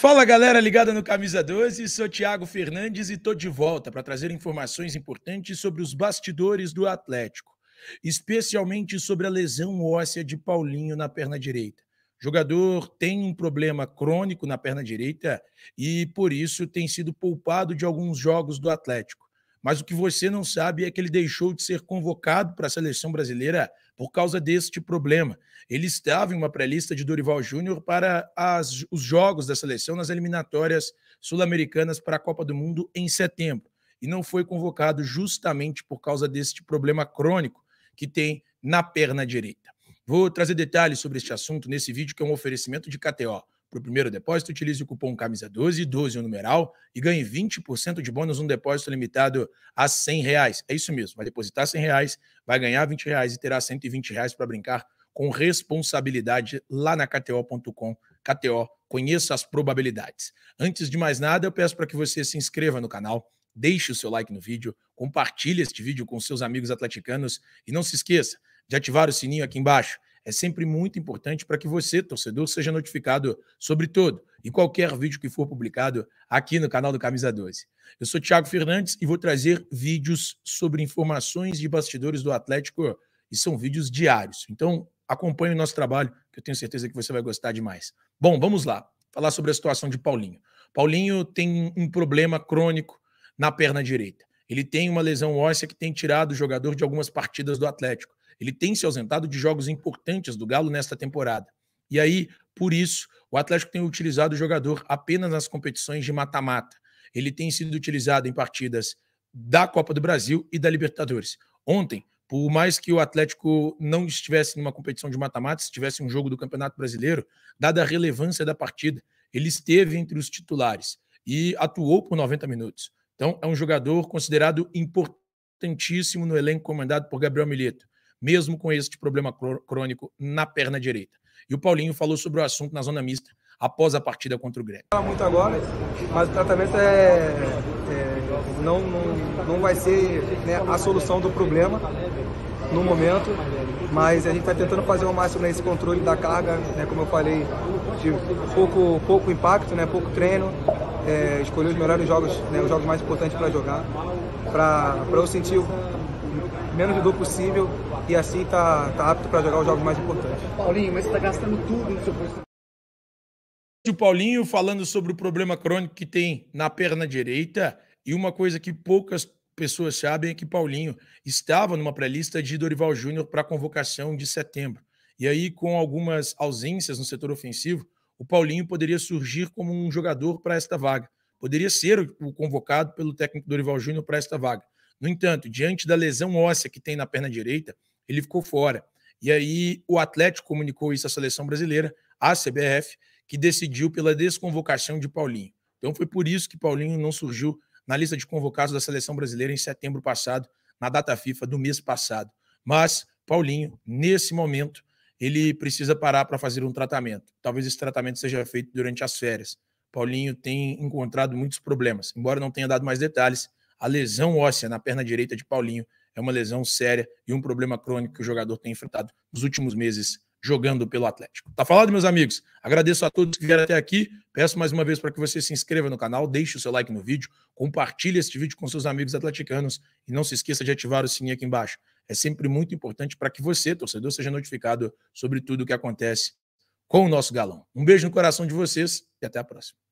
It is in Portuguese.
Fala galera ligada no Camisa 12, sou Thiago Fernandes e tô de volta para trazer informações importantes sobre os bastidores do Atlético, especialmente sobre a lesão óssea de Paulinho na perna direita. O jogador tem um problema crônico na perna direita e por isso tem sido poupado de alguns jogos do Atlético. Mas o que você não sabe é que ele deixou de ser convocado para a seleção brasileira por causa deste tipo problema. Ele estava em uma pré-lista de Dorival Júnior para as, os jogos da seleção nas eliminatórias sul-americanas para a Copa do Mundo em setembro e não foi convocado justamente por causa deste tipo problema crônico que tem na perna direita. Vou trazer detalhes sobre este assunto nesse vídeo que é um oferecimento de KTO. Para o primeiro depósito, utilize o cupom CAMISA12, 12 o numeral, e ganhe 20% de bônus num depósito limitado a 100 reais. É isso mesmo, vai depositar 100 reais, vai ganhar 20 reais e terá 120 reais para brincar com responsabilidade lá na KTO.com. KTO, conheça as probabilidades. Antes de mais nada, eu peço para que você se inscreva no canal, deixe o seu like no vídeo, compartilhe este vídeo com seus amigos atleticanos e não se esqueça de ativar o sininho aqui embaixo é sempre muito importante para que você, torcedor, seja notificado sobre todo e qualquer vídeo que for publicado aqui no canal do Camisa 12. Eu sou Thiago Fernandes e vou trazer vídeos sobre informações de bastidores do Atlético e são vídeos diários. Então, acompanhe o nosso trabalho, que eu tenho certeza que você vai gostar demais. Bom, vamos lá. Falar sobre a situação de Paulinho. Paulinho tem um problema crônico na perna direita. Ele tem uma lesão óssea que tem tirado o jogador de algumas partidas do Atlético. Ele tem se ausentado de jogos importantes do Galo nesta temporada. E aí, por isso, o Atlético tem utilizado o jogador apenas nas competições de mata-mata. Ele tem sido utilizado em partidas da Copa do Brasil e da Libertadores. Ontem, por mais que o Atlético não estivesse numa competição de mata-mata, se tivesse um jogo do Campeonato Brasileiro, dada a relevância da partida, ele esteve entre os titulares e atuou por 90 minutos. Então, é um jogador considerado importantíssimo no elenco comandado por Gabriel Milito mesmo com este problema crônico na perna direita. E o Paulinho falou sobre o assunto na zona mista após a partida contra o Grêmio. Fala muito agora, mas o tratamento é, é não, não, não vai ser né, a solução do problema no momento, mas a gente está tentando fazer o máximo nesse controle da carga, né, como eu falei, de pouco, pouco impacto, né, pouco treino, é, escolher os melhores jogos, né, os jogos mais importantes para jogar, para eu sentir menos de dor possível e assim tá, tá apto para jogar os jogos mais importantes. Paulinho, mas está gastando tudo no seu posto. O Paulinho falando sobre o problema crônico que tem na perna direita e uma coisa que poucas pessoas sabem é que Paulinho estava numa pré-lista de Dorival Júnior para a convocação de setembro. E aí, com algumas ausências no setor ofensivo, o Paulinho poderia surgir como um jogador para esta vaga. Poderia ser o convocado pelo técnico Dorival Júnior para esta vaga. No entanto, diante da lesão óssea que tem na perna direita, ele ficou fora. E aí o Atlético comunicou isso à seleção brasileira, à CBF, que decidiu pela desconvocação de Paulinho. Então foi por isso que Paulinho não surgiu na lista de convocados da seleção brasileira em setembro passado, na data FIFA do mês passado. Mas Paulinho, nesse momento, ele precisa parar para fazer um tratamento. Talvez esse tratamento seja feito durante as férias. Paulinho tem encontrado muitos problemas, embora não tenha dado mais detalhes. A lesão óssea na perna direita de Paulinho é uma lesão séria e um problema crônico que o jogador tem enfrentado nos últimos meses jogando pelo Atlético. Tá falado, meus amigos? Agradeço a todos que vieram até aqui. Peço mais uma vez para que você se inscreva no canal, deixe o seu like no vídeo, compartilhe este vídeo com seus amigos atleticanos e não se esqueça de ativar o sininho aqui embaixo. É sempre muito importante para que você, torcedor, seja notificado sobre tudo o que acontece com o nosso galão. Um beijo no coração de vocês e até a próxima.